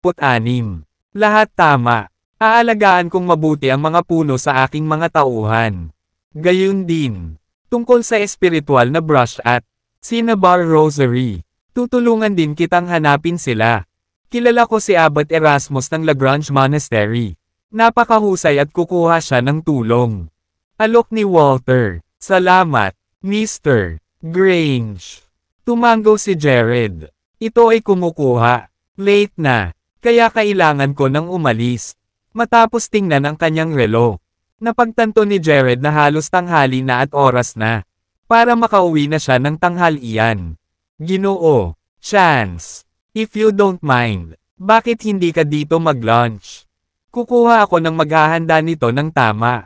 Put-anim. Lahat tama. Aalagaan kong mabuti ang mga puno sa aking mga tauhan. Gayun din. Tungkol sa espiritual na brush at Cinnabar Rosary. Tutulungan din kitang hanapin sila. Kilala ko si Abbot Erasmus ng Lagrange Monastery. Napakahusay at kukuha siya ng tulong. Alok ni Walter. Salamat, Mr. Grange. Tumango si Jared. Ito ay kumukuha. Late na. Kaya kailangan ko nang umalis. Matapos tingnan ang kanyang relo. Napagtanto ni Jared na halos tanghali na at oras na. Para makauwi na siya ng tanghalian. Ginoo. Chance. If you don't mind. Bakit hindi ka dito mag-lunch? Kukuha ako ng maghahanda nito ng tama.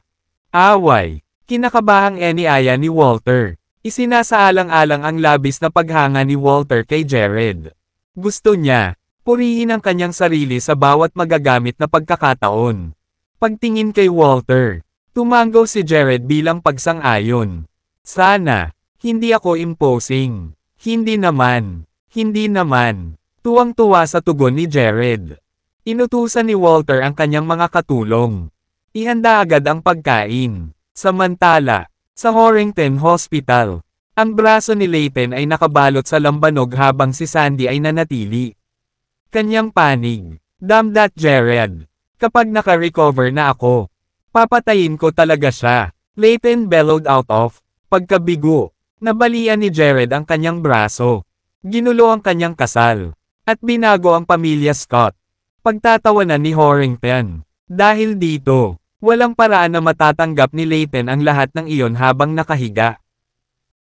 Away. Kinakabahang eniaya ni Walter. Isinasaalang-alang ang labis na paghanga ni Walter kay Jared. Gusto niya, purihin ang kanyang sarili sa bawat magagamit na pagkakataon. Pagtingin kay Walter, tumango si Jared bilang pagsang-ayon. Sana, hindi ako imposing. Hindi naman, hindi naman. Tuwang-tuwa sa tugon ni Jared. Inutusan ni Walter ang kanyang mga katulong. Ihanda agad ang pagkain. Samantala, sa Horrington Hospital, ang braso ni Layton ay nakabalot sa lambanog habang si Sandy ay nanatili. Kanyang panig. Damn that Jared. Kapag naka-recover na ako, papatayin ko talaga siya. Layton bellowed out of pagkabigo. Nabalian ni Jared ang kanyang braso. Ginulo ang kanyang kasal. At binago ang pamilya Scott. Pagtatawanan ni Horrington. Dahil dito, Walang paraan na matatanggap ni Layton ang lahat ng iyon habang nakahiga.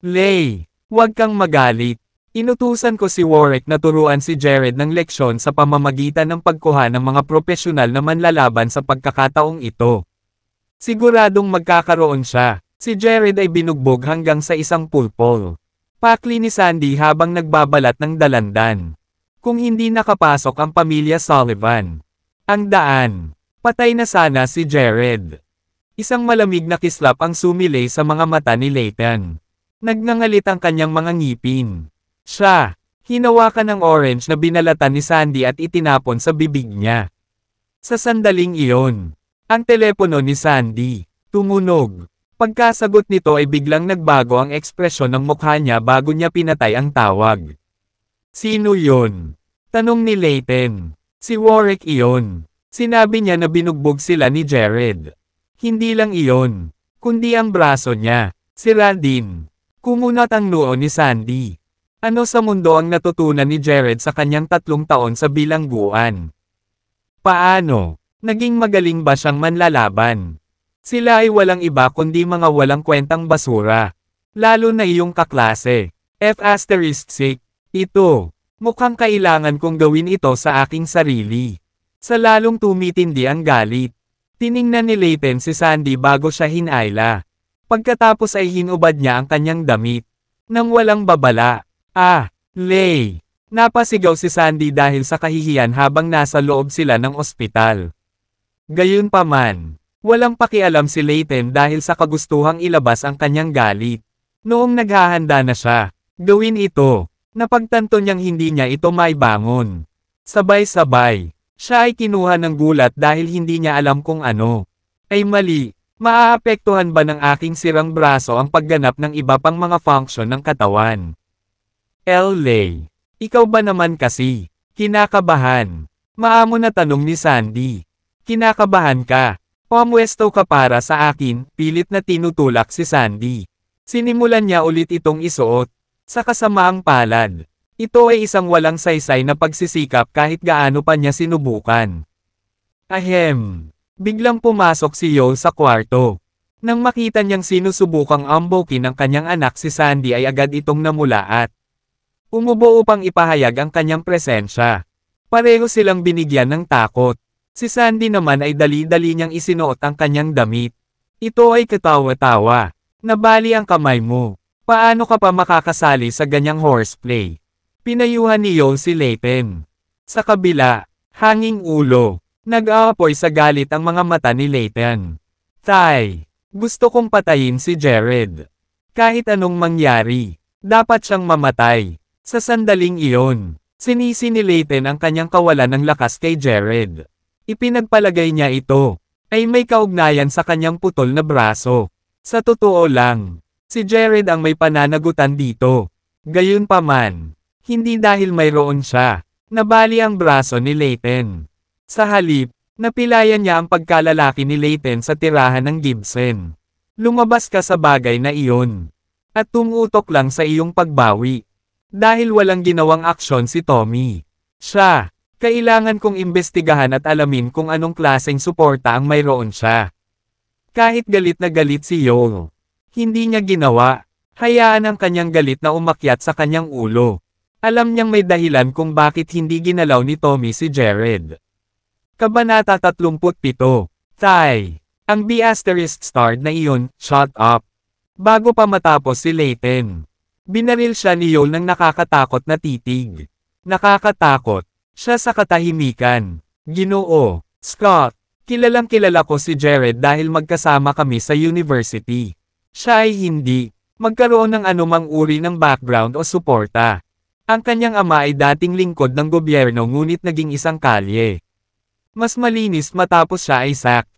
Lay, huwag kang magalit. Inutusan ko si Warwick na turuan si Jared ng leksyon sa pamamagitan ng pagkuha ng mga profesional na manlalaban sa pagkakataong ito. Siguradong magkakaroon siya. Si Jared ay binugbog hanggang sa isang pulpol. Pakli ni Sandy habang nagbabalat ng dalandan. Kung hindi nakapasok ang pamilya Sullivan. Ang daan. Patay na sana si Jared. Isang malamig na kislap ang sumilay sa mga mata ni Layton. Nagnangalit ang kanyang mga ngipin. Siya, hinawakan ng orange na binalatan ni Sandy at itinapon sa bibig niya. Sa sandaling iyon, ang telepono ni Sandy, tumunog. Pagkasagot nito ay biglang nagbago ang ekspresyon ng mukha niya bago niya pinatay ang tawag. Sino yon? Tanong ni Layton. Si Warwick iyon. Sinabi niya na binugbog sila ni Jared. Hindi lang iyon, kundi ang braso niya, sira din. Kumunot ang noo ni Sandy. Ano sa mundo ang natutunan ni Jared sa kanyang tatlong taon sa bilangguan? Paano? Naging magaling ba siyang manlalaban? Sila ay walang iba kundi mga walang kwentang basura. Lalo na iyong kaklase. F asterisk 6. Ito. Mukhang kailangan kong gawin ito sa aking sarili. Sa lalong tumitindi ang galit. Tiningnan ni Layton si Sandy bago siya hinayla. Pagkatapos ay hinubad niya ang kanyang damit. Nang walang babala. Ah, Lay! Napasigaw si Sandy dahil sa kahihiyan habang nasa loob sila ng ospital. Gayunpaman, walang pakialam si Layton dahil sa kagustuhang ilabas ang kanyang galit. Noong naghahanda na siya, gawin ito. Napagtanto niyang hindi niya ito may bangon. Sabay-sabay, siya ay kinuha ng gulat dahil hindi niya alam kung ano. Ay mali, maaapektuhan ba ng aking sirang braso ang pagganap ng iba pang mga function ng katawan? L.A. Ikaw ba naman kasi? Kinakabahan. Maamo na tanong ni Sandy. Kinakabahan ka. Pamwesto ka para sa akin, pilit na tinutulak si Sandy. Sinimulan niya ulit itong isuot. Sa kasamaang palad, ito ay isang walang saysay na pagsisikap kahit gaano pa niya sinubukan. Ahem! Biglang pumasok si Yo sa kwarto. Nang makita niyang sinusubukang ambokin ng kanyang anak si Sandy ay agad itong namula at umubo upang ipahayag ang kanyang presensya. Pareho silang binigyan ng takot. Si Sandy naman ay dali-dali niyang isinuot ang kanyang damit. Ito ay katawa-tawa. Nabali ang kamay mo. Paano ka pa makakasali sa ganyang horseplay? Pinayuhan niyo si Leighton. Sa kabila, hanging ulo, nag-aapoy sa galit ang mga mata ni Leighton. Tay, gusto kong patayin si Jared. Kahit anong mangyari, dapat siyang mamatay. Sa sandaling iyon, sinisi ni Leighton ang kanyang kawalan ng lakas kay Jared. Ipinagpalagay niya ito, ay may kaugnayan sa kanyang putol na braso. Sa totoo lang, si Jared ang may pananagutan dito. Gayunpaman, hindi dahil mayroon siya. Nabali ang braso ni Leighton. Sa halip, napilayan niya ang pagkalalaki ni Leighton sa tirahan ng Gibson. Lumabas ka sa bagay na iyon. At tumutok lang sa iyong pagbawi. Dahil walang ginawang aksyon si Tommy. Siya, kailangan kong imbestigahan at alamin kung anong klaseng suporta ang mayroon siya. Kahit galit na galit si Yol. Hindi niya ginawa. Hayaan ang kanyang galit na umakyat sa kanyang ulo. Alam niyang may dahilan kung bakit hindi ginalaw ni Tommy si Jared. Kabanata 37. Tay. Ang B asterisk star na iyon, shut up. Bago pa matapos si Layton. Binaril siya ni Yol ng nakakatakot na titig. Nakakatakot. Siya sa katahimikan. Ginoo. Scott. Kilalang kilala ko si Jared dahil magkasama kami sa university. Siya ay hindi magkaroon ng anumang uri ng background o suporta. Ang kanyang ama ay dating lingkod ng gobyerno ngunit naging isang kalye. Mas malinis matapos siya ay sak.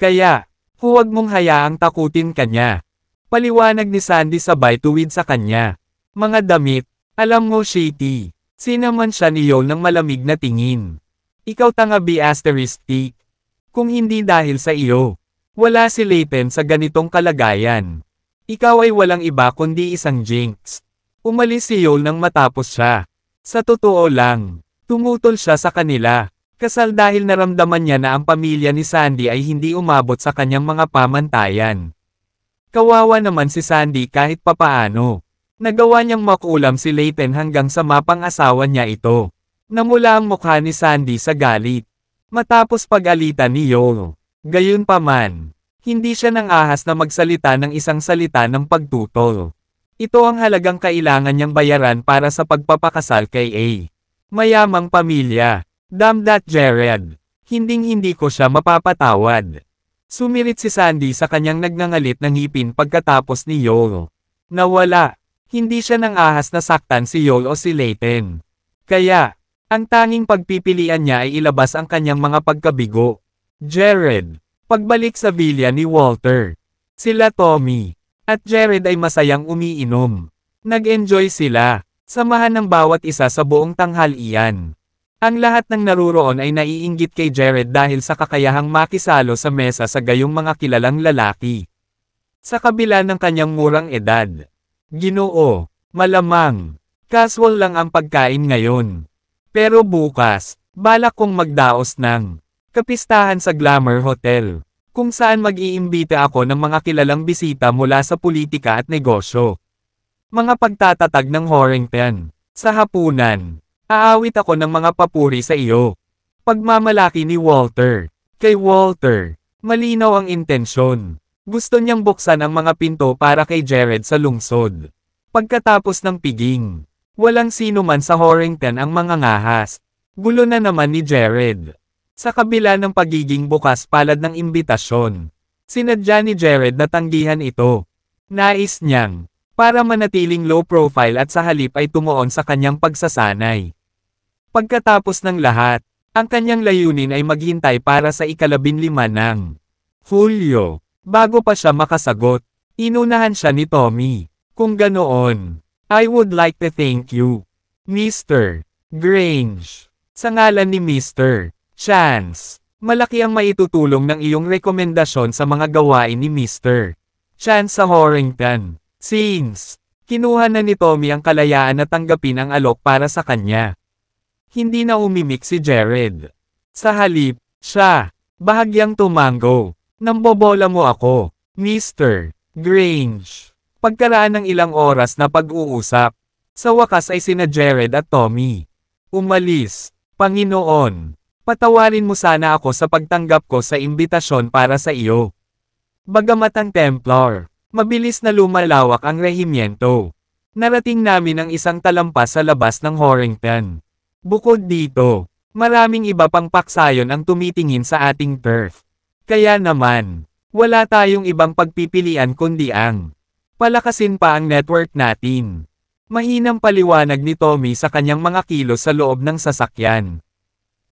Kaya, huwag mong hayaang takutin kanya. Paliwanag ni Sandy sabay tuwid sa kanya. Mga damit, alam mo shitty. Sinaman siya ni Yo ng malamig na tingin. Ikaw tanga B asterisk Kung hindi dahil sa iyo. Wala si Layton sa ganitong kalagayan. Ikaw ay walang iba kundi isang jinx. Umalis si Yol nang matapos siya. Sa totoo lang, tumutol siya sa kanila. Kasal dahil naramdaman niya na ang pamilya ni Sandy ay hindi umabot sa kanyang mga pamantayan. Kawawa naman si Sandy kahit papaano. Nagawa niyang makulam si Layton hanggang sa mapang-asawa niya ito. Namula ang mukha ni Sandy sa galit. Matapos pag-alitan ni Yol. Gayunpaman, hindi siya nang ahas na magsalita ng isang salita ng pagtutol. Ito ang halagang kailangan niyang bayaran para sa pagpapakasal kay A. Mayamang pamilya. Damn that Jared. Hinding-hindi ko siya mapapatawad. Sumirit si Sandy sa kanyang nagnangalit ng ngipin pagkatapos ni Yol. Nawala. Hindi siya nang ahas na saktan si Yol o si Layton. Kaya, ang tanging pagpipilian niya ay ilabas ang kanyang mga pagkabigo. Jared. Pagbalik sa villa ni Walter. Sila Tommy. At Jared ay masayang umiinom. Nag-enjoy sila. Samahan ng bawat isa sa buong tanghalian. Ang lahat ng naruroon ay naiinggit kay Jared dahil sa kakayahang makisalo sa mesa sa gayong mga kilalang lalaki. Sa kabila ng kanyang murang edad. Ginoo, malamang, casual lang ang pagkain ngayon. Pero bukas, balak kong magdaos ng kapistahan sa Glamour Hotel. Kung saan mag-iimbita ako ng mga kilalang bisita mula sa politika at negosyo. Mga pagtatatag ng Horrington. Sa hapunan, aawit ako ng mga papuri sa iyo. Pagmamalaki ni Walter. Kay Walter, malinaw ang intensyon. Gusto niyang buksan ang mga pinto para kay Jared sa lungsod. Pagkatapos ng piging, walang sino man sa Horrington ang mga ngahas. Gulo na naman ni Jared. Sa kabila ng pagiging bukas palad ng imbitasyon, sinadya ni Jared na tanggihan ito. Nais niyang, para manatiling low profile at sa halip ay tumuon sa kanyang pagsasanay. Pagkatapos ng lahat, ang kanyang layunin ay maghintay para sa ikalabin lima ng Hulyo, bago pa siya makasagot. Inunahan siya ni Tommy. Kung ganoon, I would like to thank you, Mr. Grange. Sa ngalan ni Mr. Chance. Malaki ang maitutulong ng iyong rekomendasyon sa mga gawain ni Mr. Chance sa Horrington. Since, kinuha na ni Tommy ang kalayaan na tanggapin ang alok para sa kanya. Hindi na umimik si Jared. Sa halip, siya, bahagyang tumango. Nambobola mo ako, Mr. Grange. Pagkaraan ng ilang oras na pag-uusap, sa wakas ay sina Jared at Tommy. Umalis, Panginoon. Patawarin mo sana ako sa pagtanggap ko sa imbitasyon para sa iyo. Bagamat ang Templar, mabilis na lumalawak ang rehimyento. Narating namin ang isang talampas sa labas ng Horrington. Bukod dito, maraming iba pang paksayon ang tumitingin sa ating turf. Kaya naman, wala tayong ibang pagpipilian kundi ang palakasin pa ang network natin. Mahinang paliwanag ni Tommy sa kanyang mga kilos sa loob ng sasakyan.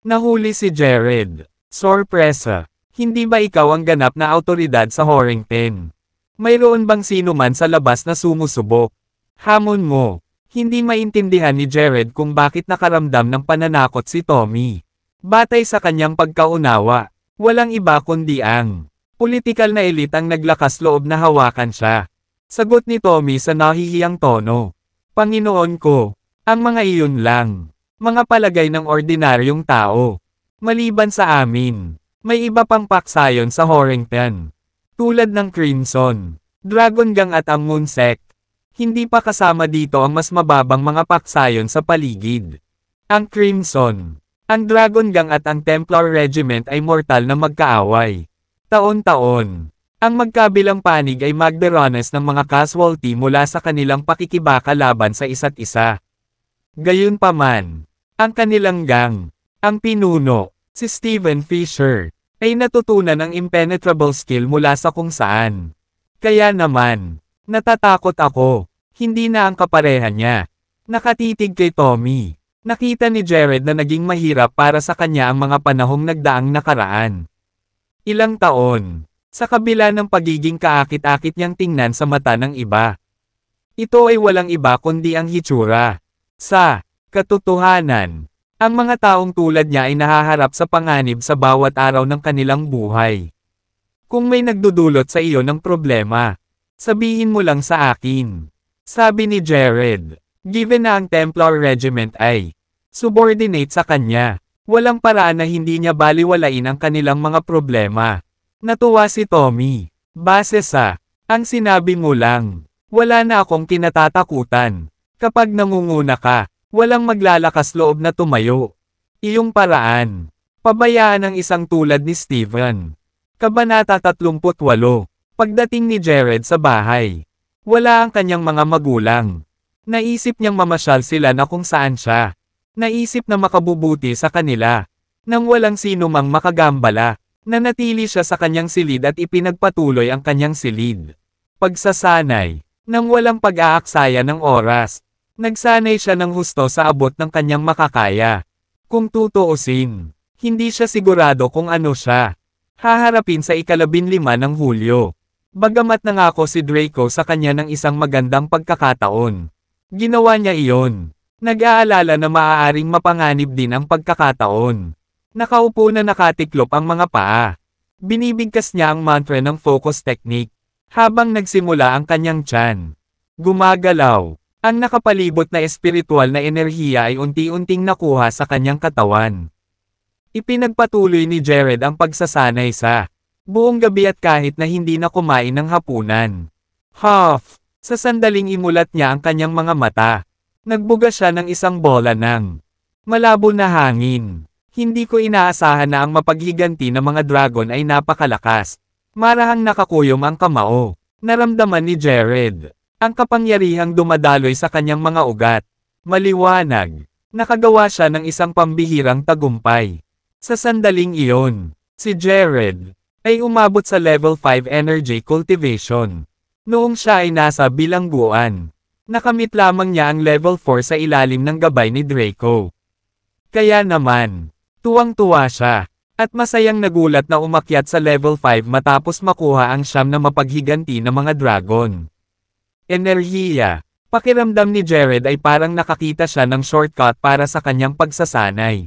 Nahuli si Jared. Sorpresa! Hindi ba ikaw ang ganap na autoridad sa Horrington? Mayroon bang sino man sa labas na sumusubok? Hamon mo! Hindi maintindihan ni Jared kung bakit nakaramdam ng pananakot si Tommy. Batay sa kanyang pagkaunawa, walang iba kundi ang politikal na elit ang naglakas loob na hawakan siya. Sagot ni Tommy sa nahihiyang tono. Panginoon ko, ang mga iyon lang mga palagay ng ordinaryong tao. Maliban sa amin, may iba pang paksayon sa Horrington. Tulad ng Crimson, Dragon Gang at ang Sect, hindi pa kasama dito ang mas mababang mga paksayon sa paligid. Ang Crimson, ang Dragon Gang at ang Templar Regiment ay mortal na magkaaway. Taon-taon, ang magkabilang panig ay magderones ng mga casualty mula sa kanilang pakikibaka laban sa isa't isa. Gayunpaman, ang kanilang gang, ang pinuno, si Steven Fisher, ay natutunan ang impenetrable skill mula sa kung saan. Kaya naman, natatakot ako, hindi na ang kapareha niya. Nakatitig kay Tommy. Nakita ni Jared na naging mahirap para sa kanya ang mga panahong nagdaang nakaraan. Ilang taon, sa kabila ng pagiging kaakit-akit niyang tingnan sa mata ng iba. Ito ay walang iba kundi ang hitsura. Sa katotohanan, ang mga taong tulad niya ay nahaharap sa panganib sa bawat araw ng kanilang buhay. Kung may nagdudulot sa iyo ng problema, sabihin mo lang sa akin. Sabi ni Jared, given na ang Templar Regiment ay subordinate sa kanya, walang paraan na hindi niya baliwalain ang kanilang mga problema. Natuwa si Tommy. Base sa, ang sinabi mo lang, wala na akong kinatatakutan. Kapag nangunguna ka, walang maglalakas loob na tumayo. Iyong paraan. Pabayaan ng isang tulad ni Steven. Kabanata 38. Pagdating ni Jared sa bahay. Wala ang kanyang mga magulang. Naisip niyang mamasyal sila na kung saan siya. Naisip na makabubuti sa kanila. Nang walang sino mang makagambala, nanatili siya sa kanyang silid at ipinagpatuloy ang kanyang silid. Pagsasanay, nang walang pag-aaksaya ng oras, Nagsanay siya ng husto sa abot ng kanyang makakaya. Kung tutuusin, hindi siya sigurado kung ano siya. Haharapin sa ikalabin lima ng Hulyo. Bagamat nangako si Draco sa kanya ng isang magandang pagkakataon. Ginawa niya iyon. Nag-aalala na maaaring mapanganib din ang pagkakataon. Nakaupo na nakatiklop ang mga paa. Binibigkas niya ang mantra ng focus technique. Habang nagsimula ang kanyang tiyan. Gumagalaw. Ang nakapalibot na espiritual na enerhiya ay unti-unting nakuha sa kanyang katawan. Ipinagpatuloy ni Jared ang pagsasanay sa buong gabi at kahit na hindi na kumain ng hapunan. Huff! Sa sandaling imulat niya ang kanyang mga mata. Nagbuga siya ng isang bola ng malabo na hangin. Hindi ko inaasahan na ang mapaghiganti ng mga dragon ay napakalakas. Marahang nakakuyom ang kamao. Naramdaman ni Jared. Ang kapangyarihang dumadaloy sa kanyang mga ugat. Maliwanag. Nakagawa siya ng isang pambihirang tagumpay. Sa sandaling iyon, si Jared ay umabot sa level 5 energy cultivation. Noong siya ay nasa bilangguan, nakamit lamang niya ang level 4 sa ilalim ng gabay ni Draco. Kaya naman, tuwang-tuwa siya, at masayang nagulat na umakyat sa level 5 matapos makuha ang siyam na mapaghiganti ng mga dragon. Enerhiya. Pakiramdam ni Jared ay parang nakakita siya ng shortcut para sa kanyang pagsasanay.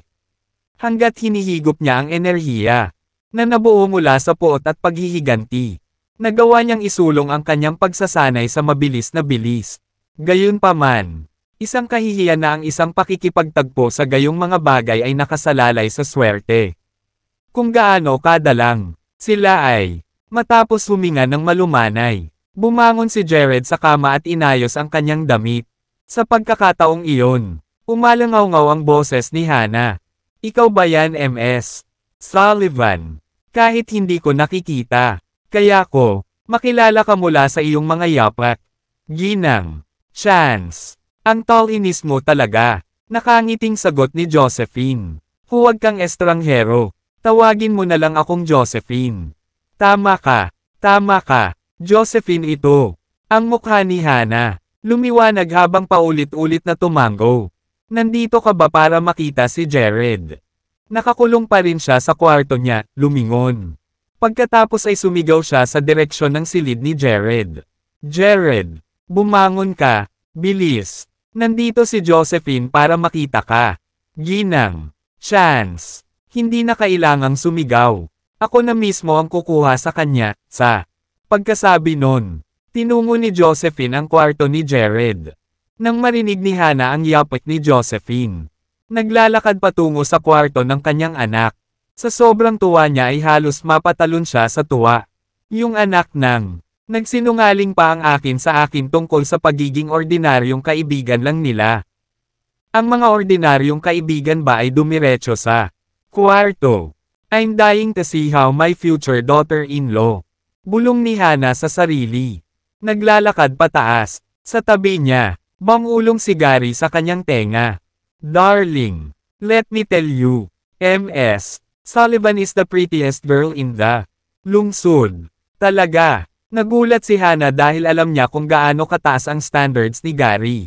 Hanggat hinihigop niya ang enerhiya na nabuo mula sa puot at paghihiganti. Nagawa niyang isulong ang kanyang pagsasanay sa mabilis na bilis. Gayunpaman, isang kahihiyan na ang isang pakikipagtagpo sa gayong mga bagay ay nakasalalay sa swerte. Kung gaano kadalang, sila ay matapos huminga ng malumanay. Bumangon si Jared sa kama at inayos ang kanyang damit. Sa pagkakataong iyon, umalangaw-ngaw ang boses ni Hana. Ikaw ba yan MS? Sullivan. Kahit hindi ko nakikita. Kaya ko, makilala ka mula sa iyong mga yapak. Ginang. Chance. Ang tallinis mo talaga. Nakangiting sagot ni Josephine. Huwag kang estranghero. Tawagin mo na lang akong Josephine. Tama ka. Tama ka. Josephine ito. Ang mukha ni Hana. Lumiwanag habang paulit-ulit na tumango. Nandito ka ba para makita si Jared? Nakakulong pa rin siya sa kwarto niya, lumingon. Pagkatapos ay sumigaw siya sa direksyon ng silid ni Jared. Jared, bumangon ka, bilis. Nandito si Josephine para makita ka. Ginang, chance. Hindi na kailangang sumigaw. Ako na mismo ang kukuha sa kanya, sa Pagkasabi noon, tinungo ni Josephine ang kwarto ni Jared. Nang marinig ni Hana ang yapot ni Josephine, naglalakad patungo sa kwarto ng kanyang anak. Sa sobrang tuwa niya ay halos mapatalon siya sa tuwa. Yung anak nang, nagsinungaling pa ang akin sa akin tungkol sa pagiging ordinaryong kaibigan lang nila. Ang mga ordinaryong kaibigan ba ay dumiretso sa kwarto? I'm dying to see how my future daughter-in-law Bulong ni Hana sa sarili. Naglalakad pataas. Sa tabi niya, bangulong si Gary sa kanyang tenga. Darling, let me tell you, MS, Sullivan is the prettiest girl in the lungsod. Talaga, nagulat si Hana dahil alam niya kung gaano kataas ang standards ni Gary.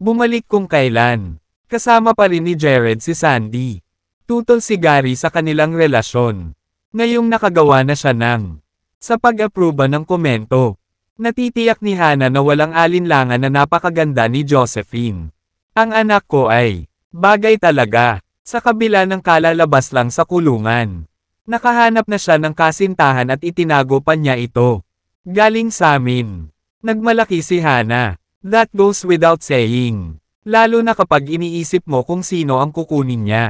Bumalik kung kailan. Kasama pa rin ni Jared si Sandy. Tutol si Gary sa kanilang relasyon. Ngayong nakagawa na siya ng sa pag-aproba ng komento. Natitiyak ni Hana na walang alinlangan na napakaganda ni Josephine. Ang anak ko ay, bagay talaga, sa kabila ng kalalabas lang sa kulungan. Nakahanap na siya ng kasintahan at itinago pa niya ito. Galing sa amin. Nagmalaki si Hana. That goes without saying. Lalo na kapag iniisip mo kung sino ang kukunin niya.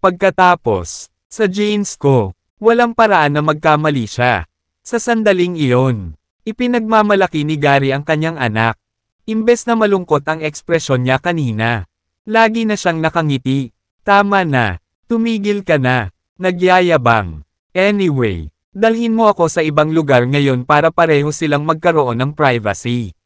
Pagkatapos, sa jeans ko, walang paraan na magkamali siya. Sa sandaling iyon, ipinagmamalaki ni Gary ang kanyang anak. Imbes na malungkot ang ekspresyon niya kanina. Lagi na siyang nakangiti. Tama na, tumigil ka na, nagyayabang. Anyway, dalhin mo ako sa ibang lugar ngayon para pareho silang magkaroon ng privacy.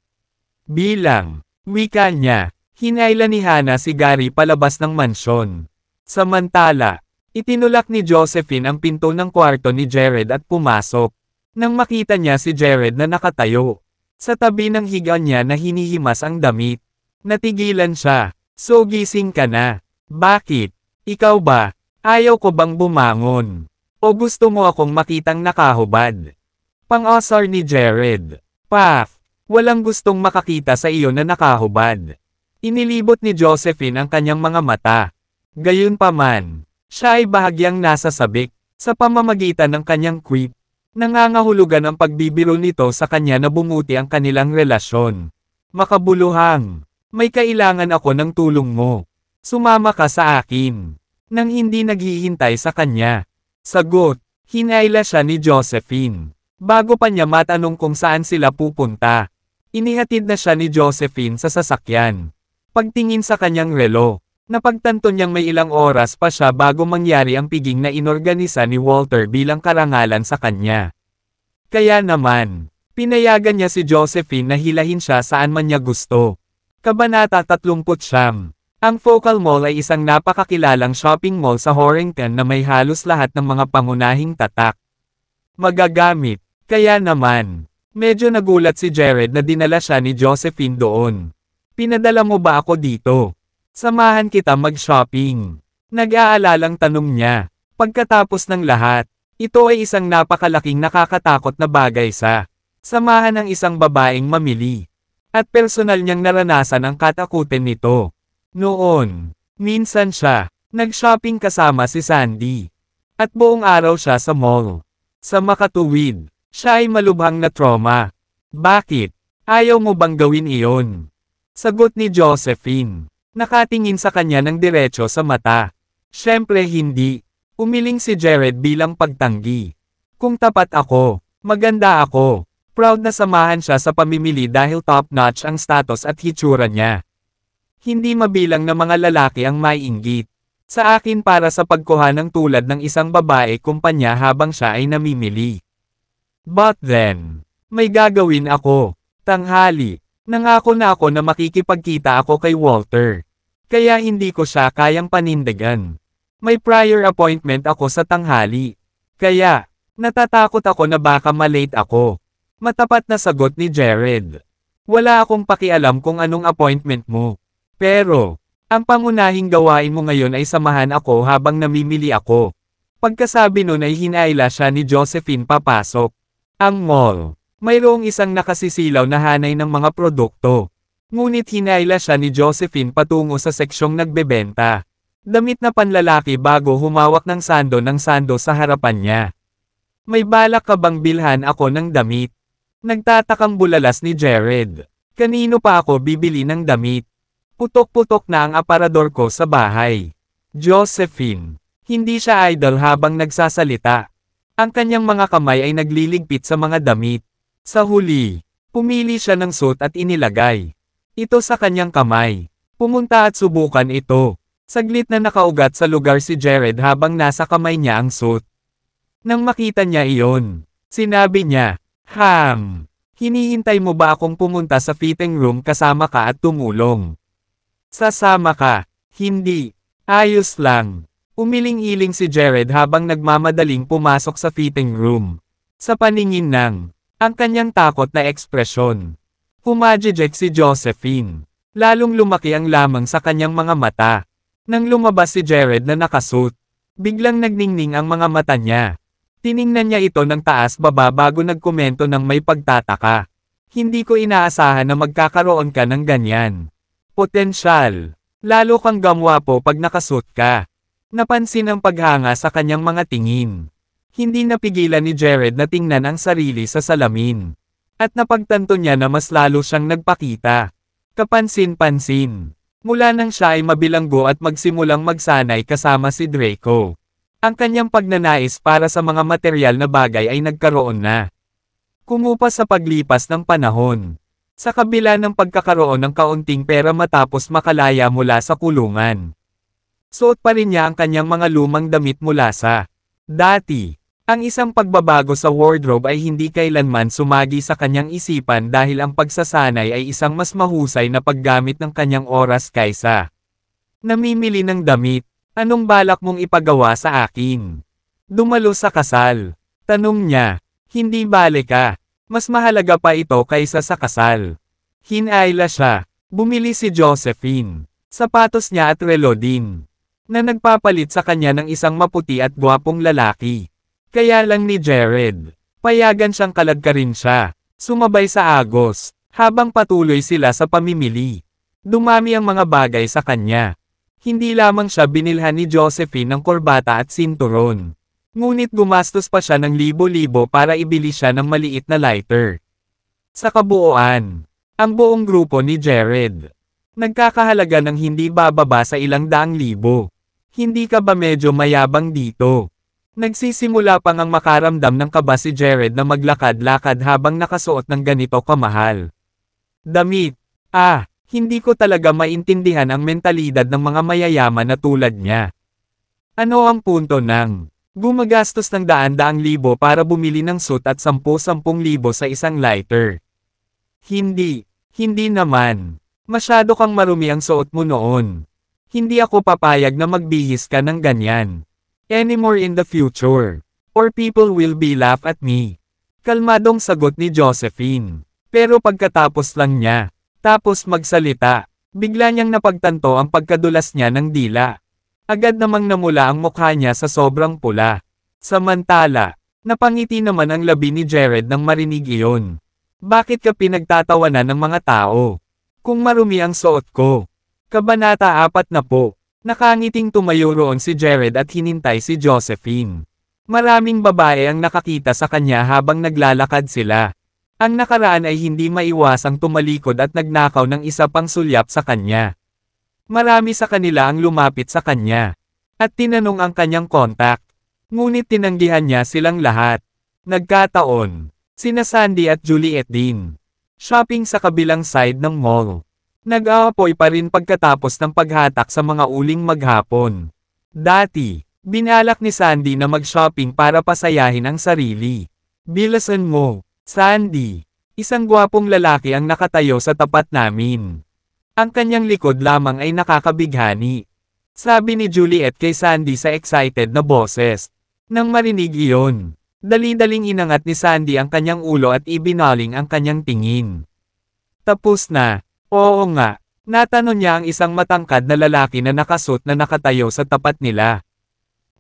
Bilang, wika niya, hinayla ni Hana si Gary palabas ng mansyon. Samantala, itinulak ni Josephine ang pinto ng kwarto ni Jared at pumasok. Nang makita niya si Jared na nakatayo. Sa tabi ng higaan niya na hinihimas ang damit. Natigilan siya. So gising ka na. Bakit? Ikaw ba? Ayaw ko bang bumangon? O gusto mo akong makitang nakahubad? Pang-asar ni Jared. Paf! Walang gustong makakita sa iyo na nakahubad. Inilibot ni Josephine ang kanyang mga mata. Gayunpaman, siya ay bahagyang nasa sabik, sa pamamagitan ng kanyang quip, Nangangahulugan ang pagbibiro nito sa kanya na bumuti ang kanilang relasyon. Makabuluhang. May kailangan ako ng tulong mo. Sumama ka sa akin. Nang hindi naghihintay sa kanya. Sagot. Hinaila siya ni Josephine. Bago pa niya matanong kung saan sila pupunta. Inihatid na siya ni Josephine sa sasakyan. Pagtingin sa kanyang relo, Napagtanto niyang may ilang oras pa siya bago mangyari ang piging na inorganisa ni Walter bilang karangalan sa kanya. Kaya naman, pinayagan niya si Josephine na hilahin siya saan man niya gusto. Kabanata 39 Ang Focal Mall ay isang napakakilalang shopping mall sa Horrington na may halos lahat ng mga pangunahing tatak. Magagamit, kaya naman, medyo nagulat si Jared na dinala siya ni Josephine doon. Pinadala mo ba ako dito? Samahan kita mag-shopping. Nag-aalalang tanong niya. Pagkatapos ng lahat, ito ay isang napakalaking nakakatakot na bagay sa samahan ng isang babaeng mamili. At personal niyang naranasan ang katakutin nito. Noon, minsan siya, nag-shopping kasama si Sandy. At buong araw siya sa mall. Sa makatuwid, siya ay malubhang na trauma. Bakit? Ayaw mo bang gawin iyon? Sagot ni Josephine. Nakatingin sa kanya ng diretso sa mata. Siyempre hindi. Umiling si Jared bilang pagtanggi. Kung tapat ako, maganda ako. Proud na samahan siya sa pamimili dahil top-notch ang status at hitsura niya. Hindi mabilang na mga lalaki ang maiinggit. Sa akin para sa pagkuha ng tulad ng isang babae kumpanya habang siya ay namimili. But then, may gagawin ako. Tanghali, nangako na ako na makikipagkita ako kay Walter. Kaya hindi ko siya kayang panindigan. May prior appointment ako sa tanghali. Kaya, natatakot ako na baka malate ako. Matapat na sagot ni Jared. Wala akong pakialam kung anong appointment mo. Pero, ang pangunahing gawain mo ngayon ay samahan ako habang namimili ako. Pagkasabi nun ay hinaila siya ni Josephine papasok. Ang mall. Mayroong isang nakasisilaw na hanay ng mga produkto. Ngunit hinaila siya ni Josephine patungo sa seksyong nagbebenta. Damit na panlalaki bago humawak ng sando ng sando sa harapan niya. May balak ka bang bilhan ako ng damit? Nagtatakang bulalas ni Jared. Kanino pa ako bibili ng damit? Putok-putok na ang aparador ko sa bahay. Josephine. Hindi siya idol habang nagsasalita. Ang kanyang mga kamay ay nagliligpit sa mga damit. Sa huli, pumili siya ng suit at inilagay ito sa kanyang kamay. Pumunta at subukan ito. Saglit na nakaugat sa lugar si Jared habang nasa kamay niya ang suit. Nang makita niya iyon, sinabi niya, Ham, hinihintay mo ba akong pumunta sa fitting room kasama ka at tumulong? Sasama ka, hindi, ayos lang. Umiling-iling si Jared habang nagmamadaling pumasok sa fitting room. Sa paningin ng, ang kanyang takot na ekspresyon, Pumajejek si Josephine. Lalong lumaki ang lamang sa kanyang mga mata. Nang lumabas si Jared na nakasuit, biglang nagningning ang mga mata niya. Tiningnan niya ito ng taas-baba bago nagkomento ng may pagtataka. Hindi ko inaasahan na magkakaroon ka ng ganyan. Potensyal. Lalo kang gamwapo pag nakasuit ka. Napansin ang paghanga sa kanyang mga tingin. Hindi napigilan ni Jared na tingnan ang sarili sa salamin. At napagtanto niya na mas lalo siyang nagpakita. Kapansin-pansin. Mula nang siya ay mabilanggo at magsimulang magsanay kasama si Draco. Ang kanyang pagnanais para sa mga material na bagay ay nagkaroon na. Kumupas sa paglipas ng panahon. Sa kabila ng pagkakaroon ng kaunting pera matapos makalaya mula sa kulungan. Suot pa rin niya ang kanyang mga lumang damit mula sa dati. Ang isang pagbabago sa wardrobe ay hindi kailanman sumagi sa kanyang isipan dahil ang pagsasanay ay isang mas mahusay na paggamit ng kanyang oras kaysa namimili ng damit. Anong balak mong ipagawa sa akin? Dumalo sa kasal. Tanong niya, hindi bale ka. Mas mahalaga pa ito kaysa sa kasal. Hinayla siya. Bumili si Josephine. Sapatos niya at relo din. Na nagpapalit sa kanya ng isang maputi at gwapong lalaki. Kaya lang ni Jared. Payagan siyang kaladkarin siya. Sumabay sa Agos, habang patuloy sila sa pamimili. Dumami ang mga bagay sa kanya. Hindi lamang siya binilhan ni Josephine ng korbata at sinturon. Ngunit gumastos pa siya ng libo-libo para ibili siya ng maliit na lighter. Sa kabuoan, ang buong grupo ni Jared. Nagkakahalaga ng hindi bababa sa ilang daang libo. Hindi ka ba medyo mayabang dito? Nagsisimula pa ngang makaramdam ng kaba si Jared na maglakad-lakad habang nakasuot ng ganito kamahal. Damit. Ah, hindi ko talaga maintindihan ang mentalidad ng mga mayayaman na tulad niya. Ano ang punto ng gumagastos ng daan-daang libo para bumili ng suit at sampu-sampung libo sa isang lighter? Hindi, hindi naman. Masyado kang marumi ang suot mo noon. Hindi ako papayag na magbihis ka ng ganyan anymore in the future. Or people will be laugh at me. Kalmadong sagot ni Josephine. Pero pagkatapos lang niya, tapos magsalita, bigla niyang napagtanto ang pagkadulas niya ng dila. Agad namang namula ang mukha niya sa sobrang pula. Samantala, napangiti naman ang labi ni Jared nang marinig iyon. Bakit ka pinagtatawanan ng mga tao? Kung marumi ang suot ko. Kabanata apat na po. Nakangiting tumayo roon si Jared at hinintay si Josephine. Maraming babae ang nakakita sa kanya habang naglalakad sila. Ang nakaraan ay hindi maiwasang tumalikod at nagnakaw ng isa pang sulyap sa kanya. Marami sa kanila ang lumapit sa kanya. At tinanong ang kanyang kontak. Ngunit tinanggihan niya silang lahat. Nagkataon, sina Sandy at Juliet din. Shopping sa kabilang side ng mall. Nag-aapoy pa rin pagkatapos ng paghatak sa mga uling maghapon. Dati, binalak ni Sandy na mag-shopping para pasayahin ang sarili. Bilasan mo, Sandy. Isang gwapong lalaki ang nakatayo sa tapat namin. Ang kanyang likod lamang ay nakakabighani. Sabi ni Juliet kay Sandy sa excited na boses. Nang marinig iyon, dali-daling inangat ni Sandy ang kanyang ulo at ibinaling ang kanyang tingin. Tapos na, Oo nga. Natanong niya ang isang matangkad na lalaki na nakasuot na nakatayo sa tapat nila.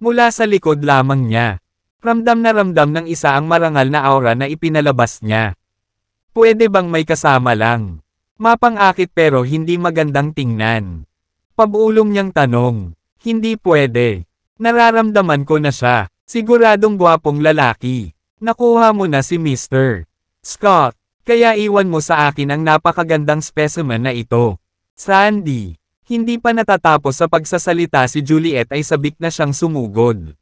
Mula sa likod lamang niya. Ramdam na ramdam ng isa ang marangal na aura na ipinalabas niya. Pwede bang may kasama lang? Mapangakit pero hindi magandang tingnan. Pabulong niyang tanong. Hindi pwede. Nararamdaman ko na siya. Siguradong gwapong lalaki. Nakuha mo na si Mr. Scott. Kaya iwan mo sa akin ang napakagandang specimen na ito. Sandy. Hindi pa natatapos sa pagsasalita si Juliet ay sabik na siyang sumugod.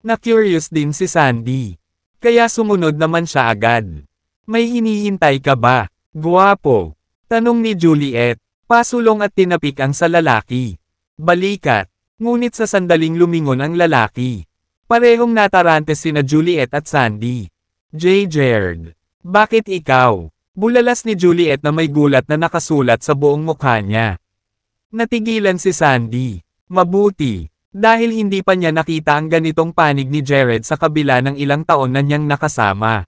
Na-curious din si Sandy. Kaya sumunod naman siya agad. May hinihintay ka ba? Guwapo. Tanong ni Juliet. Pasulong at tinapik ang sa lalaki. Balikat. Ngunit sa sandaling lumingon ang lalaki. Parehong natarante sina Juliet at Sandy. J. Jared. Bakit ikaw? Bulalas ni Juliet na may gulat na nakasulat sa buong mukha niya. Natigilan si Sandy. Mabuti. Dahil hindi pa niya nakita ang ganitong panig ni Jared sa kabila ng ilang taon na niyang nakasama.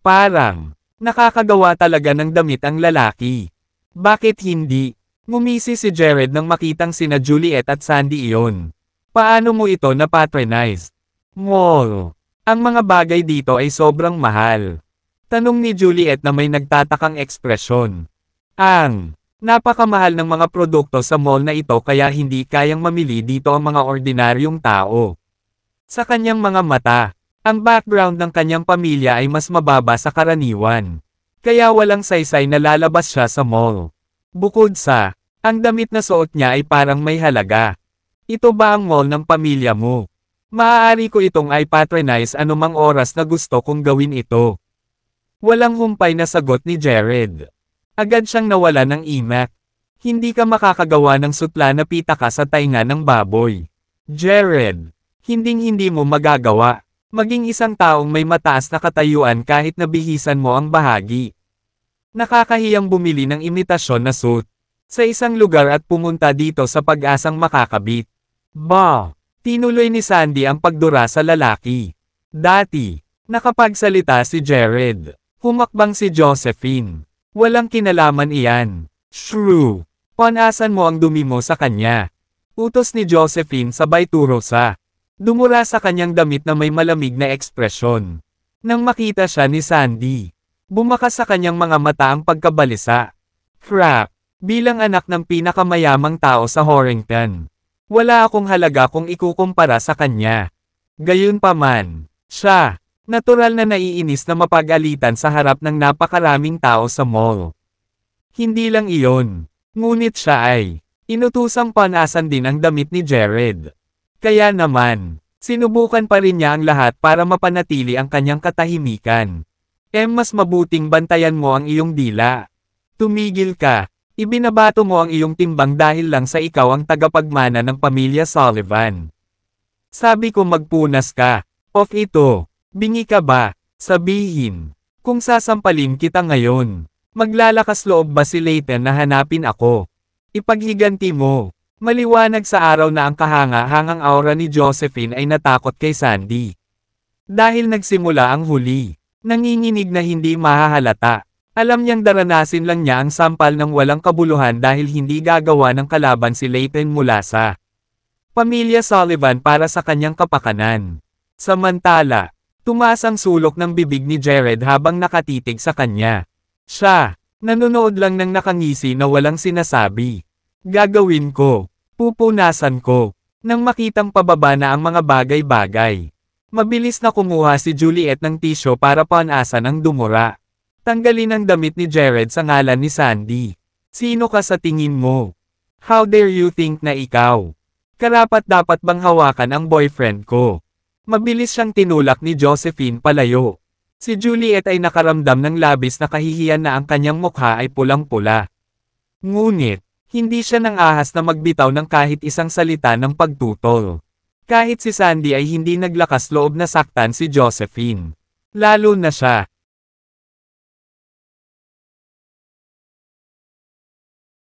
Parang, nakakagawa talaga ng damit ang lalaki. Bakit hindi? Ngumisi si Jared nang makitang sina Juliet at Sandy iyon. Paano mo ito na patronized? Mall. Ang mga bagay dito ay sobrang mahal. Tanong ni Juliet na may nagtatakang ekspresyon. Ang napakamahal ng mga produkto sa mall na ito kaya hindi kayang mamili dito ang mga ordinaryong tao. Sa kanyang mga mata, ang background ng kanyang pamilya ay mas mababa sa karaniwan. Kaya walang saysay na lalabas siya sa mall. Bukod sa, ang damit na suot niya ay parang may halaga. Ito ba ang mall ng pamilya mo? Maaari ko itong ay patronize anumang oras na gusto kong gawin ito. Walang humpay na sagot ni Jared. Agad siyang nawala ng imak. Hindi ka makakagawa ng sutla na pita ka sa tainga ng baboy. Jared, hinding-hindi mo magagawa. Maging isang taong may mataas na katayuan kahit nabihisan mo ang bahagi. Nakakahiyang bumili ng imitasyon na suit. Sa isang lugar at pumunta dito sa pag-asang makakabit. Ba! Tinuloy ni Sandy ang pagdura sa lalaki. Dati, nakapagsalita si Jared. Humakbang si Josephine. Walang kinalaman iyan. Shrew. Panasan mo ang dumi mo sa kanya. Utos ni Josephine sabay turo sa. Dumura sa kanyang damit na may malamig na ekspresyon. Nang makita siya ni Sandy, bumakas sa kanyang mga mata ang pagkabalisa. Crap! Bilang anak ng pinakamayamang tao sa Horrington, wala akong halaga kung ikukumpara sa kanya. Gayunpaman, siya, Natural na naiinis na mapagalitan sa harap ng napakaraming tao sa mall. Hindi lang iyon. Ngunit siya ay, inutusang panasan din ang damit ni Jared. Kaya naman, sinubukan pa rin niya ang lahat para mapanatili ang kanyang katahimikan. Em mas mabuting bantayan mo ang iyong dila. Tumigil ka, ibinabato mo ang iyong timbang dahil lang sa ikaw ang tagapagmana ng pamilya Sullivan. Sabi ko magpunas ka, off ito. Bingi ka ba? Sabihin. Kung sasampalin kita ngayon, maglalakas loob ba si Leighton na hanapin ako? Ipaghiganti mo. Maliwanag sa araw na ang kahanga-hangang aura ni Josephine ay natakot kay Sandy. Dahil nagsimula ang huli, nanginginig na hindi mahahalata. Alam niyang daranasin lang niya ang sampal ng walang kabuluhan dahil hindi gagawa ng kalaban si Leighton mula sa pamilya Sullivan para sa kanyang kapakanan. Samantala, Tumaas ang sulok ng bibig ni Jared habang nakatitig sa kanya. Siya, nanonood lang ng nakangisi na walang sinasabi. Gagawin ko. Pupunasan ko. Nang makitang pababa na ang mga bagay-bagay. Mabilis na kumuha si Juliet ng tisyo para panasan ang dumura. Tanggalin ang damit ni Jared sa ngalan ni Sandy. Sino ka sa tingin mo? How dare you think na ikaw? Karapat dapat bang hawakan ang boyfriend ko? Mabilis siyang tinulak ni Josephine palayo. Si Juliet ay nakaramdam ng labis na kahihiyan na ang kanyang mukha ay pulang-pula. Ngunit, hindi siya nang ahas na magbitaw ng kahit isang salita ng pagtutol. Kahit si Sandy ay hindi naglakas loob na saktan si Josephine. Lalo na siya,